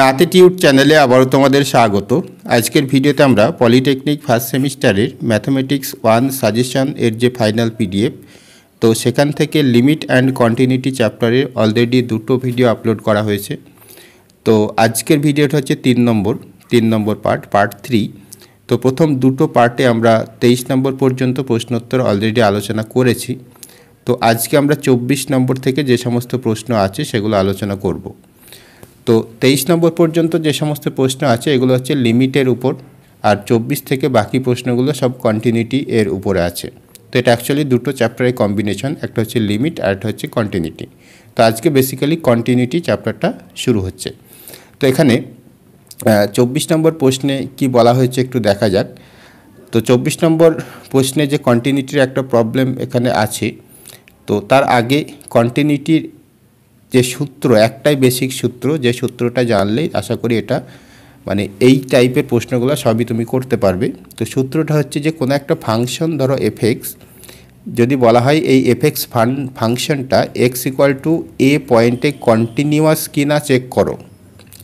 নাতিটিউড চ্যানেলে আবারও তোমাদের স্বাগত আজকের ভিডিওতে আমরা পলিটেকনিক ফার্স্ট সেমিস্টারের ম্যাথমেটিক্স ওয়ান সাজেশন এর যে ফাইনাল পিডিএফ তো সেখান থেকে লিমিট অ্যান্ড কন্টিনিউটি চ্যাপ্টারের অলরেডি দুটো ভিডিও আপলোড করা হয়েছে তো আজকের ভিডিওটা হচ্ছে তিন নম্বর তিন নম্বর পার্ট পার্ট থ্রি তো প্রথম দুটো পার্টে আমরা তেইশ নম্বর পর্যন্ত প্রশ্নোত্তর অলরেডি আলোচনা করেছি তো আজকে আমরা চব্বিশ নম্বর থেকে যে সমস্ত প্রশ্ন আছে সেগুলো আলোচনা করবো তো তেইশ নম্বর পর্যন্ত যে সমস্ত প্রশ্ন আছে এগুলো হচ্ছে লিমিটের উপর আর চব্বিশ থেকে বাকি প্রশ্নগুলো সব কন্টিনিউটি এর উপরে আছে তো এটা অ্যাকচুয়ালি দুটো চ্যাপ্টারের কম্বিনেশন একটা হচ্ছে লিমিট আর একটা হচ্ছে কন্টিনিউটি তো আজকে বেসিক্যালি কন্টিনিউটি চ্যাপ্টারটা শুরু হচ্ছে তো এখানে চব্বিশ নম্বর প্রশ্নে কি বলা হয়েছে একটু দেখা যাক তো চব্বিশ নম্বর প্রশ্নে যে কন্টিনিউটির একটা প্রবলেম এখানে আছে তো তার আগে কন্টিনিউটির যে সূত্র একটাই বেসিক সূত্র যে সূত্রটা জানলেই আশা করি এটা মানে এই টাইপের প্রশ্নগুলো সবই তুমি করতে পারবে তো সূত্রটা হচ্ছে যে কোনো একটা ফাংশন ধরো এফেক্স যদি বলা হয় এই এফেক্স ফান ফাংশনটা এক্স ইকুয়াল টু এ পয়েন্টে কন্টিনিউয়াস কি না চেক করো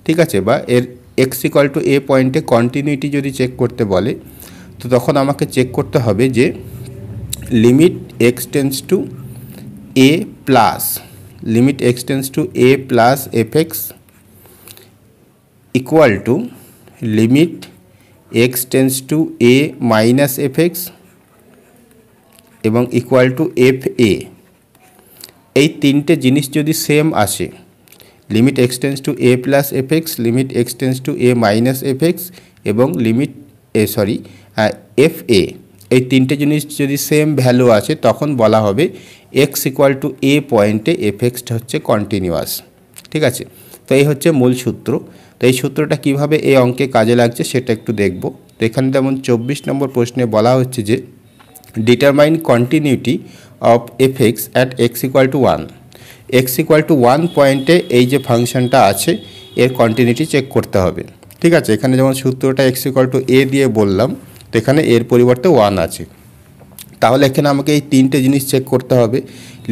ঠিক আছে বা এর এক্স ইকুয়াল টু এ পয়েন্টে কন্টিনিউটি যদি চেক করতে বলে তো তখন আমাকে চেক করতে হবে যে limit এক্সটেন্স to A plus limit x tends to a plus fx equal to limit x tends to a minus fx এবং ইকুয়াল টু এফ এ এই তিনটে জিনিস যদি সেম আসে limit এক্সটেন্স to A plus F X limit এক্সটেন্স to A minus F X এবং limit A sorry F A এই তিনটে জিনিস যদি সেম ভ্যালু আছে তখন বলা হবে এক্স ইকুয়াল টু এ পয়েন্টে এফেক্সটা হচ্ছে কন্টিনিউয়াস ঠিক আছে তো এই হচ্ছে মূল সূত্র তো এই সূত্রটা কিভাবে এই অঙ্কে কাজে লাগছে সেটা একটু দেখব তো এখানে যেমন চব্বিশ নম্বর প্রশ্নে বলা হচ্ছে যে determine continuity of F X at x equal to one X equal to one পয়েন্টে এই যে ফাংশনটা আছে এর কন্টিনিউটি চেক করতে হবে ঠিক আছে এখানে যেমন সূত্রটা এক্স ইকুয়াল টু এ দিয়ে বললাম তো এখানে এর পরিবর্তে ওয়ান আছে তাহলে এখানে আমাকে এই তিনটে জিনিস চেক করতে হবে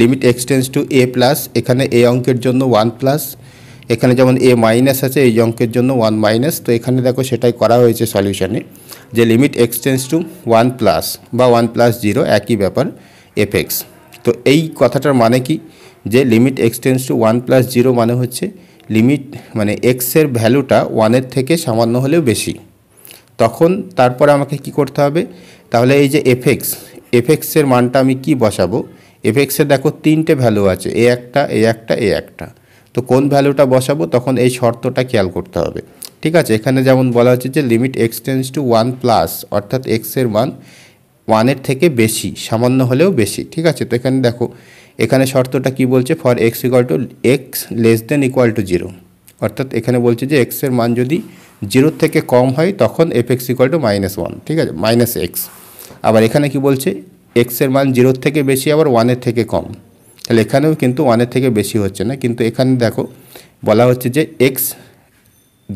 লিমিট এক্সটেন্স টু এ প্লাস এখানে এ অঙ্কের জন্য ওয়ান প্লাস এখানে যেমন এ মাইনাস আছে এই অঙ্কের জন্য ওয়ান মাইনাস তো এখানে দেখো সেটাই করা হয়েছে সলিউশনে যে লিমিট এক্সটেন্স টু ওয়ান প্লাস বা ওয়ান প্লাস জিরো একই ব্যাপার এফ এক্স তো এই কথাটার মানে কি যে limit এক্সটেন্স to one plus zero মানে হচ্ছে লিমিট মানে এক্সের ভ্যালুটা ওয়ানের থেকে সামান্য হলেও বেশি তখন তারপরে আমাকে কি করতে হবে তাহলে এই যে এফেক্স এফেক্সের মানটা আমি কি বসাবো এফেক্সে দেখো তিনটে ভ্যালু আছে এ একটা এ একটা এ একটা তো কোন ভ্যালুটা বসাবো তখন এই শর্তটা খেয়াল করতে হবে ঠিক আছে এখানে যেমন বলা হচ্ছে যে লিমিট এক্সটেন্স টু ওয়ান প্লাস অর্থাৎ এক্সের মান ওয়ানের থেকে বেশি সামান্য হলেও বেশি ঠিক আছে তো এখানে দেখো এখানে শর্তটা কি বলছে for x equal to x less than equal to zero অর্থাৎ এখানে বলছে যে এক্সের মান যদি জিরোর থেকে কম হয় তখন f x equal to minus one ঠিক আছে মাইনাস এক্স আবার এখানে কি বলছে এক্সের মান জিরোর থেকে বেশি আবার ওয়ানের থেকে কম তাহলে এখানেও কিন্তু ওয়ানের থেকে বেশি হচ্ছে না কিন্তু এখানে দেখো বলা হচ্ছে যে x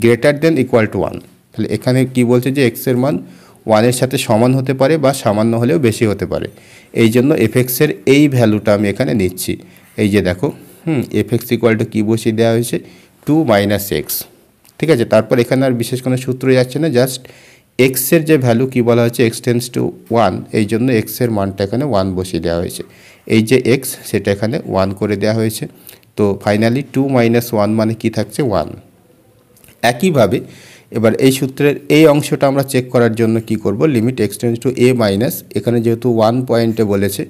greater than equal to one তাহলে এখানে কি বলছে যে এক্সের মান ওয়ানের সাথে সমান হতে পারে বা সামান্য হলেও বেশি হতে পারে এই জন্য এফেক্সের এই ভ্যালুটা আমি এখানে নিচ্ছি এই যে দেখো হুম এফেক্স ইকুয়াল টু কী বসিয়ে দেওয়া হয়েছে টু মাইনাস এক্স ঠিক আছে তারপর এখানে আর বিশেষ কোনো সূত্র যাচ্ছে না জাস্ট এক্সের যে ভ্যালু কি বলা হয়েছে এক্সটেন্স টু ওয়ান এই জন্য এক্সের মানটা এখানে ওয়ান বসিয়ে দেওয়া হয়েছে এই যে এক্স সেটা এখানে ওয়ান করে দেওয়া হয়েছে তো ফাইনালি টু মাইনাস ওয়ান মানে কি থাকছে ওয়ান একইভাবে এবার এই সূত্রের এই অংশটা আমরা চেক করার জন্য কি করব লিমিট এক্সটেন্স টু এ মাইনাস এখানে যেহেতু ওয়ান পয়েন্টে বলেছে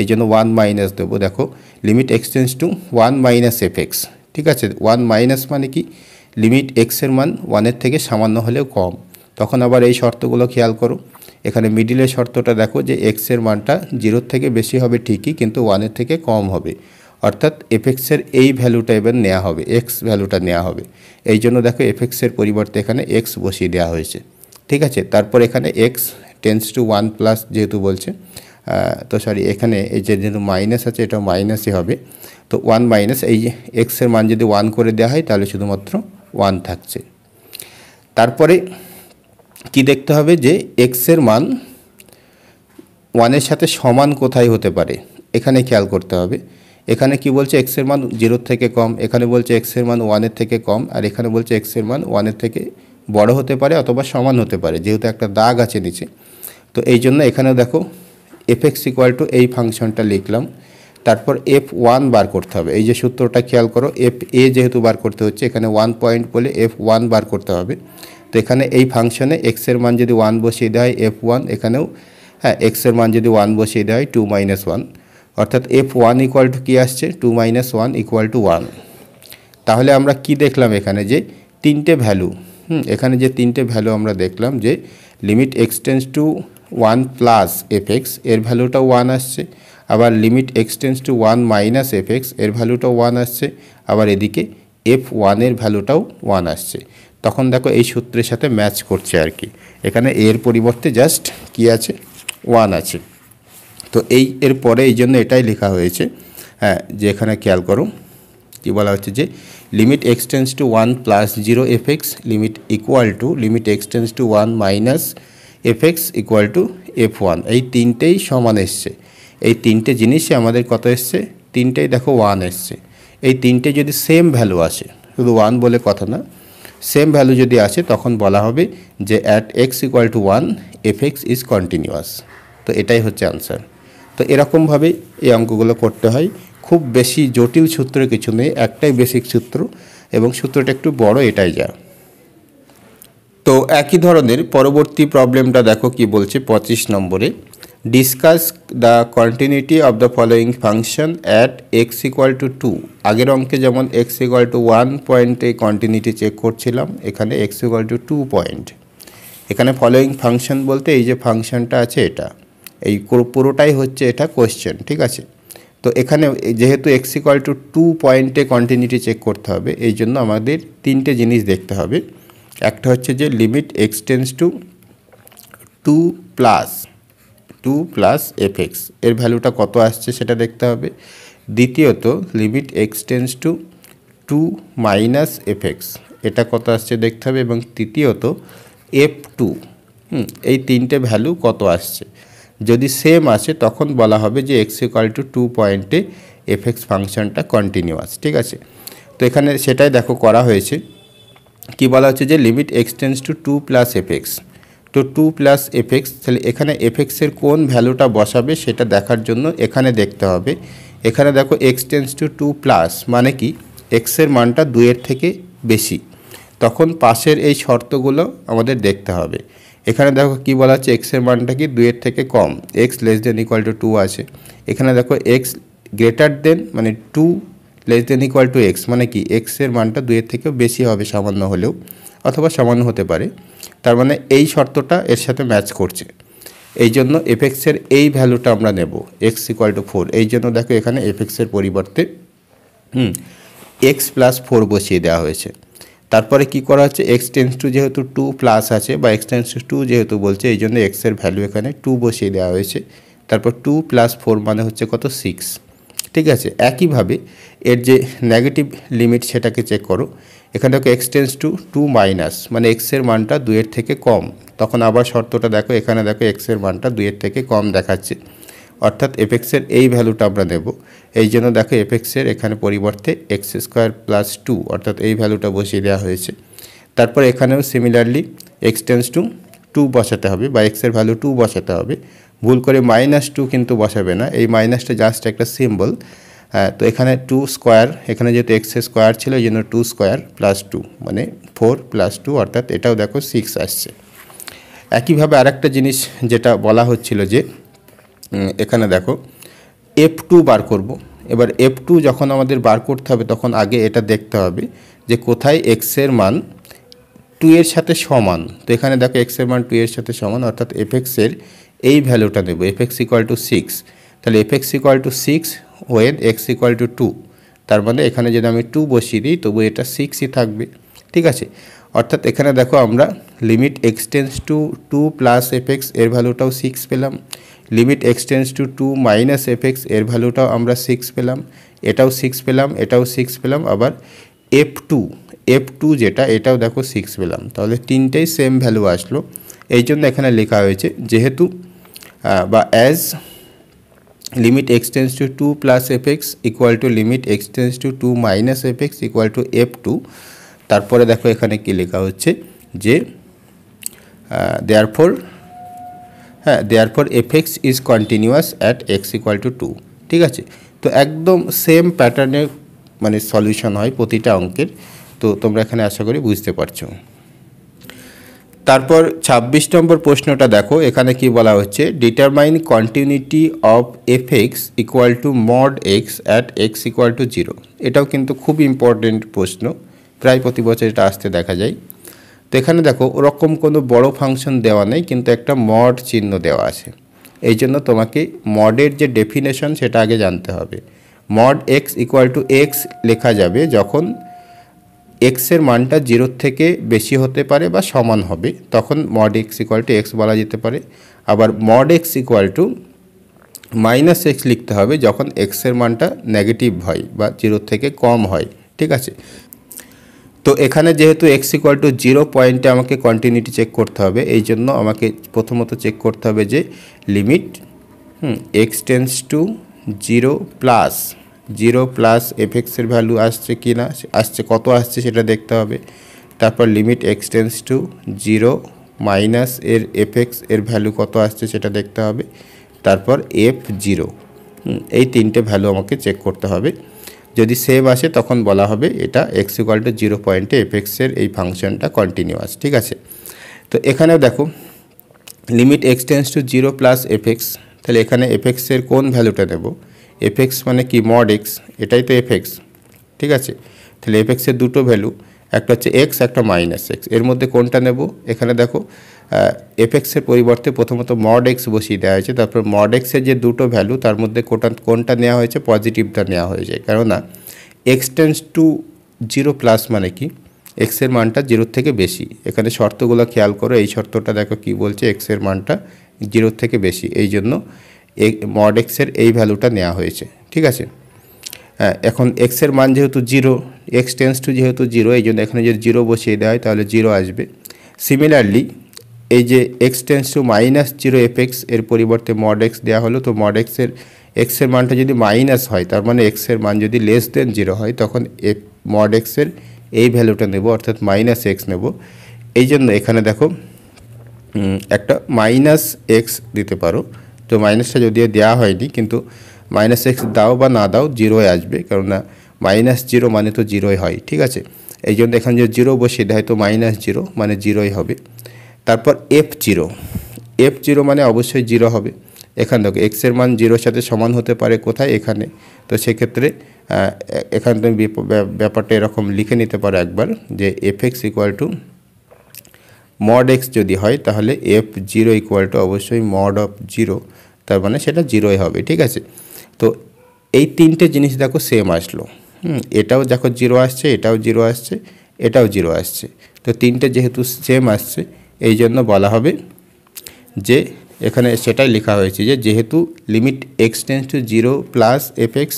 এই জন্য ওয়ান মাইনাস দেবো দেখো limit এক্সটেন্স to one minus f x ঠিক আছে ওয়ান মাইনাস মানে কি লিমিট এক্সের মান ওয়ানের থেকে সামান্য হলেও কম তখন আবার এই শর্তগুলো খেয়াল করো এখানে মিডিলের শর্তটা দেখো যে এক্সের মানটা জিরোর থেকে বেশি হবে ঠিকই কিন্তু ওয়ানের থেকে কম হবে অর্থাৎ এফেক্সের এই ভ্যালুটা এবার নেওয়া হবে এক্স ভ্যালুটা নেওয়া হবে এই জন্য দেখো এফেক্সের পরিবর্তে এখানে এক্স বসিয়ে দেওয়া হয়েছে ঠিক আছে তারপর এখানে x tends to one plus যেহেতু বলছে তো সরি এখানে এই যে যেহেতু মাইনাস আছে এটা মাইনাসই হবে তো ওয়ান মাইনাস এই এক্সের মান যদি ওয়ান করে দেওয়া হয় তাহলে শুধুমাত্র ওয়ান থাকছে তারপরে কি দেখতে হবে যে এক্সের মান ওয়ানের সাথে সমান কোথায় হতে পারে এখানে খেয়াল করতে হবে এখানে কি বলছে এক্সের মান জিরোর থেকে কম এখানে বলছে এক্সের মান ওয়ানের থেকে কম আর এখানে বলছে এক্সের মান ওয়ানের থেকে বড় হতে পারে অথবা সমান হতে পারে যেহেতু একটা দাগ আছে নিচে তো এই জন্য এখানে দেখো এফ এক্স ইকুয়াল টু এই ফাংশনটা লিখলাম তারপর এফ ওয়ান বার করতে হবে এই যে সূত্রটা খেয়াল করো এফ এ যেহেতু বার করতে হচ্ছে এখানে ওয়ান পয়েন্ট বলে এফ ওয়ান বার করতে হবে তো এখানে এই ফাংশনে এক্সের মান যদি ওয়ান বসিয়ে দেওয়া হয় এফ ওয়ান এখানেও হ্যাঁ এক্সের মান যদি ওয়ান বসিয়ে দেওয়া হয় টু মাইনাস ওয়ান অর্থাৎ এফ ওয়ান ইকুয়াল টু কী আসছে two minus one equal to one তাহলে আমরা কি দেখলাম এখানে যে তিনটে ভ্যালু হুম এখানে যে তিনটে ভ্যালু আমরা দেখলাম যে limit এক্সটেন্স to one plus f x এর ভ্যালুটা ওয়ান আসছে আবার limit এক্সটেন্স to one minus f x এর ভ্যালুটাও ওয়ান আসছে আবার এদিকে এফ ওয়ানের ভ্যালুটাও ওয়ান আসছে তখন দেখো এই সূত্রের সাথে ম্যাচ করছে আর কি এখানে এর পরিবর্তে জাস্ট কি আছে ওয়ান আছে তো এই এর পরে এই জন্য এটাই লেখা হয়েছে হ্যাঁ যে এখানে খেয়াল করো কি বলা হচ্ছে যে limit এক্সটেন্স to one plus zero f x limit equal to limit এক্সটেন্স to one minus f x equal to f one এই তিনটেই সমান এসছে এই তিনটে জিনিসই আমাদের কত এসছে তিনটেই দেখো ওয়ান এসছে এই তিনটে যদি সেম ভ্যালু আসে শুধু ওয়ান বলে কথা না সেম ভ্যালু যদি আসে তখন বলা হবে যে at x equal to one f x is continuous তো এটাই হচ্ছে আনসার তো এরকমভাবে এই অঙ্কগুলো করতে হয় খুব বেশি জটিল সূত্র কিছু নেই একটাই বেসিক সূত্র এবং সূত্রটা একটু বড় এটাই যা তো একই ধরনের পরবর্তী প্রবলেমটা দেখো কি বলছে পঁচিশ নম্বরে discuss the continuity of the following function at x equal to two আগের অঙ্কে যেমন এক্স ইকুয়াল টু ওয়ান পয়েন্টে কন্টিনিউটি চেক করছিলাম এখানে x equal to two point এখানে ফলোয়িং ফাংশন বলতে এই যে ফাংশনটা আছে এটা এই পুরোটাই হচ্ছে এটা কোয়েশ্চেন ঠিক আছে তো এখানে যেহেতু এক্স ইকুয়াল টু টু পয়েন্টে কন্টিনিউটি চেক করতে হবে এই জন্য আমাদের তিনটে জিনিস দেখতে হবে একটা হচ্ছে যে limit এক্সটেন্স to two plus two plus f x এর ভ্যালুটা কত আসছে সেটা দেখতে হবে দ্বিতীয়ত limit এক্সটেন্স to two minus f x এটা কত আসছে দেখতে হবে এবং তৃতীয়ত এফ টু এই তিনটে ভ্যালু কত আসছে যদি সেম আসে তখন বলা হবে যে এক্স ইকাল টু টু পয়েন্টে এফ এক্স ফাংশনটা কন্টিনিউয়াস ঠিক আছে তো এখানে সেটাই দেখো করা হয়েছে কি বলা হচ্ছে যে limit এক্সটেন্স to two plus f x তো টু প্লাস এফেক্স তাহলে এখানে এফেক্সের কোন ভ্যালুটা বসাবে সেটা দেখার জন্য এখানে দেখতে হবে এখানে দেখো x tends to two plus মানে কি এক্সের মানটা দুয়ের থেকে বেশি তখন পাশের এই শর্তগুলো আমাদের দেখতে হবে এখানে দেখো কি বলা হচ্ছে এক্সের মানটা কি দুয়ের থেকে কম x less than equal to two আছে এখানে দেখো এক্স গ্রেটার দেন মানে two less than equal to x মানে কি এক্সের মানটা দুয়ের থেকেও বেশি হবে সামান্য হলেও অথবা সামান্য হতে পারে তার মানে এই শর্তটা এর সাথে ম্যাচ করছে এই জন্য এফেক্সের এই ভ্যালুটা আমরা নেব এক্স ইকুয়াল টু ফোর এই জন্য দেখো এখানে এফেক্সের পরিবর্তে হুম এক্স প্লাস ফোর বসিয়ে দেওয়া হয়েছে তারপরে কি করা হচ্ছে এক্স টেন্স টু যেহেতু টু প্লাস আছে বা এক্স টেন্স টু টু যেহেতু বলছে এই জন্য এক্সের ভ্যালু এখানে টু বসিয়ে দেওয়া হয়েছে তারপর টু প্লাস ফোর মানে হচ্ছে কত সিক্স ঠিক আছে একইভাবে এর যে নেগেটিভ লিমিট সেটাকে চেক করো এখানে দেখো এক্সটেন্স টু টু মাইনাস মানে এক্সের মানটা দুয়ের থেকে কম তখন আবার শর্তটা দেখো এখানে দেখো এক্সের মানটা দুয়ের থেকে কম দেখাচ্ছে অর্থাৎ এফেক্সের এই ভ্যালুটা আমরা নেব এই জন্য দেখো এফেক্সের এখানে পরিবর্তে এক্স স্কোয়ার প্লাস টু অর্থাৎ এই ভ্যালুটা বসিয়ে দেওয়া হয়েছে তারপর এখানেও সিমিলারলি এক্সটেন্স টু টু বসাতে হবে বা এক্সের ভ্যালু টু বসাতে হবে ভুল করে মাইনাস টু কিন্তু বসাবে না এই মাইনাসটা জাস্ট একটা সিম্বল তো এখানে টু স্কোয়ার এখানে যেহেতু এক্স স্কোয়ার ছিল এই জন্য টু স্কোয়ার প্লাস টু মানে ফোর প্লাস টু অর্থাৎ এটাও দেখো সিক্স আসছে একইভাবে আরেকটা জিনিস যেটা বলা হচ্ছিল যে এখানে দেখো এফ টু বার করব এবার এফ টু যখন আমাদের বার করতে হবে তখন আগে এটা দেখতে হবে যে কোথায় এক্সের মান টু এর সাথে সমান তো এখানে দেখো এক্স এর মান টু এর সাথে সমান অর্থাৎ এফ এর এই ভ্যালুটা দেবো f x x equal to six তাহলে f x two six when x equal to two তার মানে এখানে যদি আমি টু বসিয়ে দিই তবু এটা সিক্সই থাকবে ঠিক আছে অর্থাৎ এখানে দেখো আমরা limit এক্সটেন্স to two plus f x এর ভ্যালুটাও সিক্স পেলাম limit এক্সটেন্স to two minus f x এর ভ্যালুটাও আমরা সিক্স পেলাম এটাও সিক্স পেলাম এটাও সিক্স পেলাম আবার এফ টু এফ টু যেটা এটাও দেখো সিক্স পেলাম তাহলে তিনটেই সেম ভ্যালু আসলো এই জন্য এখানে লেখা হয়েছে যেহেতু বা as limit এক্সটেন্স to two plus f x equal to limit এক্সটেন্স to two minus f x equal to f two তারপরে দেখো এখানে কি লেখা হচ্ছে যে দেয়ার ফোর হ্যাঁ therefore f x is continuous at x equal to two ঠিক আছে তো একদম সেম প্যাটার্নের মানে সলিউশন হয় প্রতিটা অঙ্কের তো তোমরা এখানে আশা করি বুঝতে পারছো তারপর ২৬ নম্বর প্রশ্নটা দেখো এখানে কি বলা হচ্ছে determine continuity of f x equal to mod x at x equal to zero এটাও কিন্তু খুব ইম্পর্টেন্ট প্রশ্ন প্রায় প্রতি বছর এটা আসতে দেখা যায় তো এখানে দেখো ওরকম কোনো বড় ফাংশন দেওয়া নেই কিন্তু একটা মড চিহ্ন দেওয়া আছে এই জন্য তোমাকে মডের যে ডেফিনেশন সেটা আগে জানতে হবে mod x equal to x লেখা যাবে যখন এক্সের মানটা জিরোর থেকে বেশি হতে পারে বা সমান হবে তখন mod x equal to x বলা যেতে পারে আবার mod x equal to minus x লিখতে হবে যখন এক্সের মানটা নেগেটিভ হয় বা জিরোর থেকে কম হয় ঠিক আছে তো এখানে যেহেতু এক্স ইকুয়াল টু জিরো পয়েন্টে আমাকে কন্টিনিউটি চেক করতে হবে এই জন্য আমাকে প্রথমত চেক করতে হবে যে limit hmm x tends to zero plus zero plus এফেক্সের ভ্যালু আসছে কি না আসছে কত আসছে সেটা দেখতে হবে তারপর লিমিট এক্সটেন্স টু জিরো মাইনাস এর এফেক্স এর ভ্যালু কত আসছে সেটা দেখতে হবে তারপর এফ জিরো এই তিনটে ভ্যালু আমাকে চেক করতে হবে যদি সেম আসে তখন বলা হবে এটা এক্স ইকুয়াল টু জিরো পয়েন্টে এফেক্সের এই ফাংশনটা কন্টিনিউয়াস ঠিক আছে তো এখানেও দেখো limit এক্সটেন্স to zero plus f x তাহলে এখানে এফেক্সের কোন ভ্যালুটা নেব এফেক্স মানে কি মড এক্স এটাই তো এফেক্স ঠিক আছে তাহলে এফেক্সের দুটো ভ্যালু একটা হচ্ছে এক্স একটা মাইনাস এক্স এর মধ্যে কোনটা নেব এখানে দেখো এফেক্সের পরিবর্তে প্রথমত মড এক্স বসিয়ে দেওয়া হয়েছে তারপর মড এক্সের যে দুটো ভ্যালু তার মধ্যে কোটা কোনটা নেওয়া হয়েছে পজিটিভটা নেওয়া হয়েছে কেননা x tends to zero plus মানে কি এক্সের মানটা জিরোর থেকে বেশি এখানে শর্তগুলো খেয়াল করো এই শর্তটা দেখো কি বলছে এক্সের মানটা জিরোর থেকে বেশি এই জন্য মড এক্সের এই ভ্যালুটা নেওয়া হয়েছে ঠিক আছে হ্যাঁ, এখন এক্সের মান যেহেতু জিরো এক্স টেন্স টু যেহেতু জিরো এই জন্য এখানে যদি জিরো বসিয়ে দেওয়া হয় তাহলে জিরো আসবে সিমিলারলি এই যে x tends to minus zero f x এর পরিবর্তে মড এক্স দেওয়া হলো তো মড এক্সের এক্সের মানটা যদি মাইনাস হয় তার মানে এক্সের মান যদি লেস দেন জিরো হয় তখন এফ মড এক্সের এই ভ্যালুটা নেব অর্থাৎ মাইনাস এক্স নেব এই জন্য এখানে দেখো একটা মাইনাস এক্স দিতে পারো তো মাইনাসটা যদিও দেওয়া হয়নি কিন্তু মাইনাস এক্স দাও বা না দাও জিরোয় আসবে কেননা মাইনাস জিরো মানে তো জিরোয় হয় ঠিক আছে এই জন্য এখানে যদি জিরো বসিয়ে দেয় তো মাইনাস জিরো মানে জিরোই হবে তারপর এফ জিরো এফ জিরো মানে অবশ্যই জিরো হবে এখান থেকে এক্সের মান জিরোর সাথে সমান হতে পারে কোথায় এখানে তো সেক্ষেত্রে এখান তুমি ব্যাপারটা এরকম লিখে নিতে পারো একবার যে f x equal to mod x যদি হয় তাহলে এফ জিরো ইকুয়াল টু অবশ্যই মড অফ জিরো তার মানে সেটা জিরোই হবে ঠিক আছে তো এই তিনটে জিনিস দেখো সেম আসলো এটাও দেখো জিরো আসছে এটাও জিরো আসছে এটাও জিরো আসছে তো তিনটে যেহেতু সেম আসছে এই জন্য বলা হবে যে এখানে সেটাই লেখা হয়েছে যে যেহেতু limit x to zero plus f x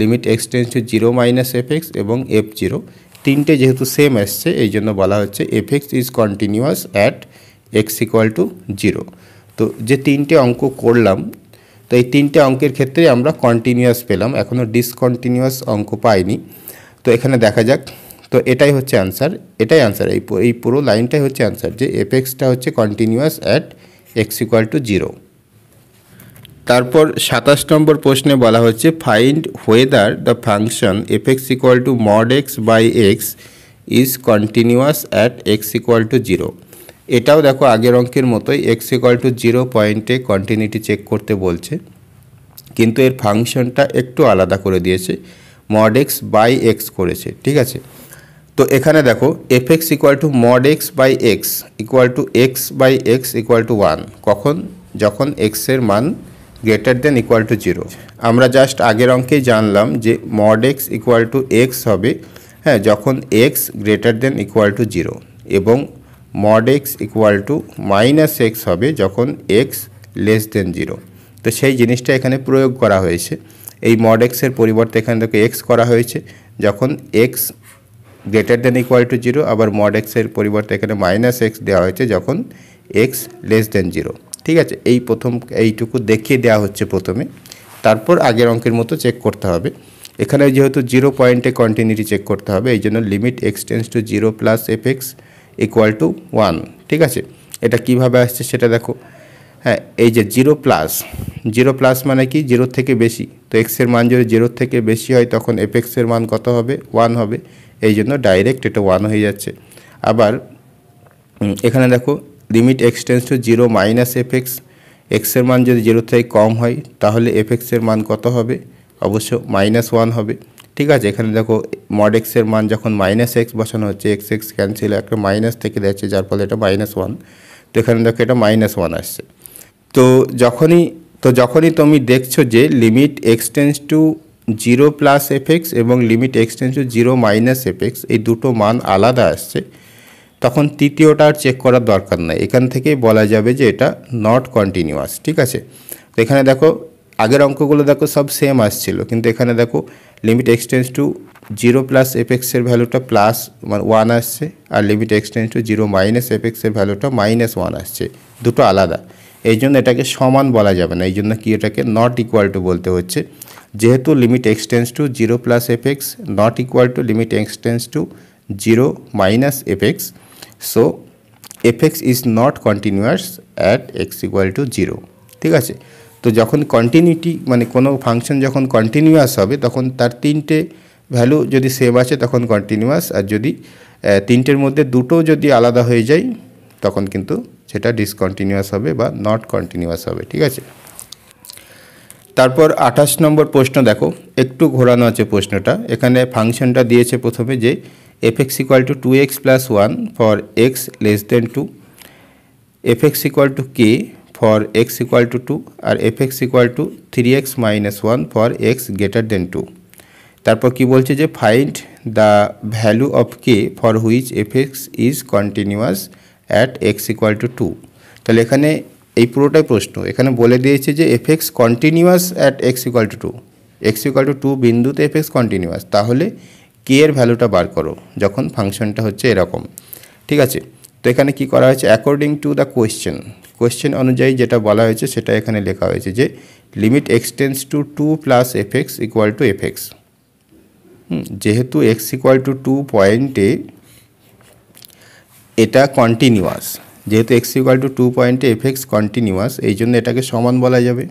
limit x to zero minus f x এবং এফ জিরো তিনটে যেহেতু সেম আসছে এই জন্য বলা হচ্ছে f x is continuous at x equal to zero তো যে তিনটে অঙ্ক করলাম তো এই তিনটে অঙ্কের ক্ষেত্রে আমরা কন্টিনিউয়াস পেলাম এখনও ডিসকন্টিনিউয়াস অঙ্ক পাইনি তো এখানে দেখা যাক তো এটাই হচ্ছে অ্যান্সার এটাই অ্যান্সার এই এই পুরো লাইনটাই হচ্ছে অ্যান্সার যে এফ এক্সটা হচ্ছে continuous at x equal to zero তারপর সাতাশ নম্বর প্রশ্নে বলা হচ্ছে find whether the function f x equal to mod x by x is continuous at x equal to zero এটাও দেখো আগের অঙ্কের মতোই এক্স ইকোয়াল টু জিরো পয়েন্টে কন্টিনিউটি চেক করতে বলছে কিন্তু এর ফাংশনটা একটু আলাদা করে দিয়েছে মড এক্স বাই এক্স করেছে ঠিক আছে তো এখানে দেখো f x equal to mod x by x equal to x by x equal to one কখন যখন এক্সের মান greater than equal to zero আমরা জাস্ট আগের অঙ্কেই জানলাম যে mod x equal to x হবে হ্যাঁ যখন x greater than equal to zero এবং mod x equal to minus x হবে যখন এক্স লেস দেন জিরো তো সেই জিনিসটা এখানে প্রয়োগ করা হয়েছে এই মড এক্সের পরিবর্তে এখান থেকে এক্স করা হয়েছে যখন x greater than equal to zero আবার মড এক্সের পরিবর্তে এখানে মাইনাস এক্স দেওয়া হয়েছে যখন এক্স লেস দেন জিরো ঠিক আছে এই প্রথম এইটুকু দেখিয়ে দেওয়া হচ্ছে প্রথমে তারপর আগের অঙ্কের মতো চেক করতে হবে এখানে যেহেতু জিরো পয়েন্টে কন্টিনিউটি চেক করতে হবে এই জন্য limit এক্সটেন্স to zero plus f x equal to one ঠিক আছে এটা কিভাবে আসছে সেটা দেখো হ্যাঁ এই যে জিরো প্লাস জিরো প্লাস মানে কি জিরো থেকে বেশি তো এক্সের মান যদি জিরোর থেকে বেশি হয় তখন এফ এক্সের মান কত হবে ওয়ান হবে এই জন্য ডাইরেক্ট এটা ওয়ান হয়ে যাচ্ছে আবার এখানে দেখো limit এক্সটেন্স to zero minus f x এক্সের মান যদি জিরো থেকে কম হয় তাহলে এফএক্সের মান কত হবে অবশ্য মাইনাস ওয়ান হবে ঠিক আছে এখানে দেখো মড এক্সের মান যখন মাইনাস এক্স বসানো হচ্ছে এক্স এক্স ক্যান্সেল একটা মাইনাস থেকে যাচ্ছে যার ফলে এটা মাইনাস ওয়ান তো এখানে দেখো এটা মাইনাস ওয়ান আসছে তো যখনই তো যখনই তুমি দেখছো যে limit এক্সটেন্স to zero plus f x এবং limit এক্সটেন্স to zero minus f x এই দুটো মান আলাদা আসছে তখন তৃতীয়টা আর চেক করার দরকার নাই এখান থেকেই বলা যাবে যে এটা নট কন্টিনিউয়াস ঠিক আছে তো এখানে দেখো আগের অঙ্কগুলো দেখো সব সেম আসছিল কিন্তু এখানে দেখো লিমিট এক্সটেন্স টু জিরো প্লাস এফেক্সের ভ্যালুটা প্লাস মানে ওয়ান আসছে আর লিমিট এক্সটেন্স টু জিরো মাইনাস এফেক্সের ভ্যালুটা মাইনাস ওয়ান আসছে দুটো আলাদা এই জন্য এটাকে সমান বলা যাবে না এই জন্য কি এটাকে নট ইকুয়াল টু বলতে হচ্ছে যেহেতু limit এক্সটেন্স to zero plus f x not equal to limit এক্সটেন্স to zero minus f x so f x is not continuous at x equal to zero ঠিক আছে তো যখন কন্টিনিউটি মানে কোনো ফাংশন যখন কন্টিনিউয়াস হবে তখন তার তিনটে ভ্যালু যদি সেম আছে তখন কন্টিনিউয়াস আর যদি তিনটের মধ্যে দুটো যদি আলাদা হয়ে যায় তখন কিন্তু সেটা ডিসকন্টিনিউয়াস হবে বা নট কন্টিনিউয়াস হবে ঠিক আছে তারপর আঠাশ নম্বর প্রশ্ন দেখো একটু ঘোরানো আছে প্রশ্নটা এখানে ফাংশনটা দিয়েছে প্রথমে যে fx equal to 2x plus 1 for x less than 2 fx equal to k for x equal to 2 R fx equal to 3x minus 1 for x greater than 2 তারপর কি বলছে যে find the value of k for which fx is continuous at x equal to 2 তাহলে এখানে এই পুরোটাই প্রশ্ন এখানে বলে দিয়েছে যে fx continuous at x equal to 2 x equal to 2 বিন্দুতে fx কন্টিনিউয়াস তাহলে কে এর ভ্যালুটা বার করো যখন ফাংশনটা হচ্ছে এরকম ঠিক আছে তো এখানে কি করা হয়েছে according to the question question অনুযায়ী যেটা বলা হয়েছে সেটা এখানে লেখা হয়েছে যে limit এক্সটেন্স to two plus f x equal to f x যেহেতু এক্স ইকুয়াল টু টু পয়েন্টে এটা কন্টিনিউয়াস যেহেতু এক্স ইকুয়াল টু টু পয়েন্টে এফ এক্স কন্টিনিউয়াস এই জন্য এটাকে সমান বলা যাবে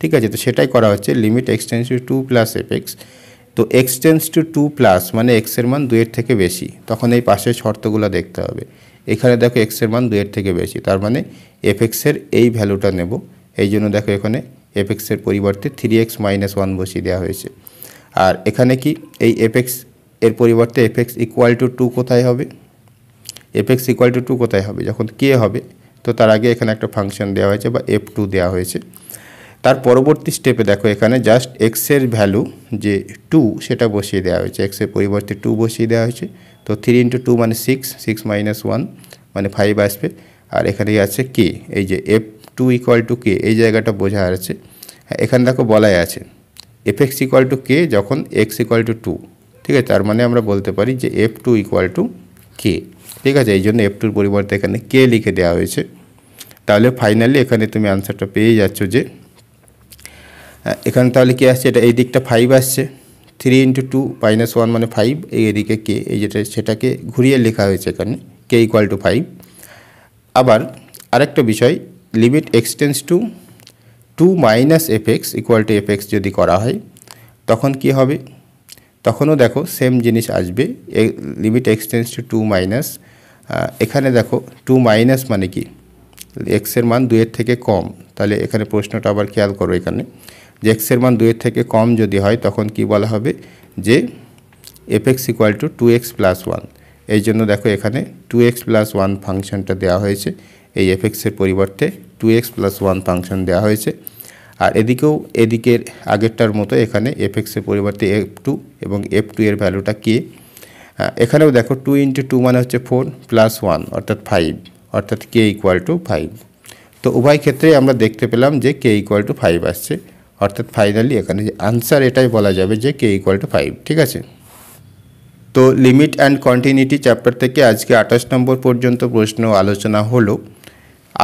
ঠিক আছে তো সেটাই করা হচ্ছে limit এক্সটেন্স to two plus f x তো x tends to two plus মানে এক্সের মান দুয়ের থেকে বেশি তখন এই পাশের শর্তগুলো দেখতে হবে এখানে দেখো এক্সের মান দুয়ের থেকে বেশি তার মানে এফ এক্সের এই ভ্যালুটা নেব এই জন্য দেখো এখানে এফ এক্সের পরিবর্তে থ্রি এক্স মাইনাস ওয়ান বসিয়ে দেওয়া হয়েছে আর এখানে কি এই এফ এক্স এর পরিবর্তে f x equal to two কোথায় হবে f x equal to two কোথায় হবে যখন কে হবে তো তার আগে এখানে একটা ফাংশন দেওয়া হয়েছে বা এফ টু দেওয়া হয়েছে তার পরবর্তী স্টেপে দেখো এখানে জাস্ট এক্সের ভ্যালু যে টু সেটা বসিয়ে দেওয়া হয়েছে এক্সের পরিবর্তে টু বসিয়ে দেওয়া হয়েছে তো থ্রি ইন্টু টু মানে সিক্স সিক্স মাইনাস ওয়ান মানে ফাইভ আসবে আর এখানেই আছে কে এই যে f two equal to k এই জায়গাটা বোঝা আছে হ্যাঁ, এখানে দেখো বলাই আছে f x equal to k যখন এক্স ইকুয়াল টু টু ঠিক আছে তার মানে আমরা বলতে পারি যে f two equal to k ঠিক আছে এই জন্য এফ টুর পরিবর্তে এখানে কে লিখে দেওয়া হয়েছে তাহলে ফাইনালি এখানে তুমি আনসারটা পেয়ে যাচ্ছ যে এখানে তাহলে কী আসছে এটা এই দিকটা ফাইভ আসছে three into two minus one মানে ফাইভ এই এদিকে কে এই যেটা সেটাকে ঘুরিয়ে লেখা হয়েছে এখানে কে ইকুয়াল টু ফাইভ আবার আরেকটা বিষয় limit এক্সটেন্স to two minus f x equal to f x যদি করা হয় তখন কি হবে তখনও দেখো সেম জিনিস আসবে লিমিট এক্সটেন্স টু টু মাইনাস এখানে দেখো টু মাইনাস মানে কি এক্সের মান দুয়ের থেকে কম তাহলে এখানে প্রশ্নটা আবার খেয়াল করো এখানে যে এক্সের মান দুয়ের থেকে কম যদি হয় তখন কি বলা হবে যে f x equal to two x plus one এই জন্য দেখো এখানে টু এক্স প্লাস ওয়ান ফাংশনটা দেওয়া হয়েছে এই এফেক্সের পরিবর্তে two x plus one function দেওয়া হয়েছে আর এদিকেও এদিকের আগেরটার মতো এখানে এফেক্সের পরিবর্তে এফ টু এবং এফ টু এর ভ্যালুটা কী এখানেও দেখো টু ইন্টু টু মানে হচ্ছে ফোর প্লাস ওয়ান অর্থাৎ ফাইভ অর্থাৎ কে ইকুয়াল টু ফাইভ তো উভয় ক্ষেত্রে আমরা দেখতে পেলাম যে কে ইকুয়াল টু ফাইভ আসছে অর্থাৎ ফাইনালি এখানে যে আনসার এটাই বলা যাবে যে কে ইকুয়াল টু ফাইভ ঠিক আছে তো লিমিট অ্যান্ড কন্টিনিউটি চ্যাপ্টার থেকে আজকে আঠাশ নম্বর পর্যন্ত প্রশ্ন আলোচনা হলো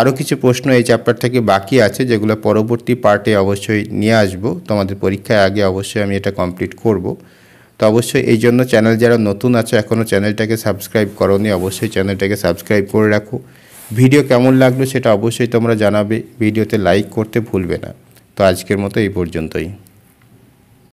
আরও কিছু প্রশ্ন এই চ্যাপ্টার থেকে বাকি আছে যেগুলো পরবর্তী পার্টে অবশ্যই নিয়ে আসব তোমাদের পরীক্ষায় আগে অবশ্যই আমি এটা কমপ্লিট করব তো অবশ্যই এই জন্য চ্যানেল যারা নতুন আছে এখনও চ্যানেলটাকে সাবস্ক্রাইব করোনি অবশ্যই চ্যানেলটাকে সাবস্ক্রাইব করে রাখো ভিডিও কেমন লাগলো সেটা অবশ্যই তোমরা জানাবে ভিডিওতে লাইক করতে ভুলবে না তো আজকের মতো এই পর্যন্তই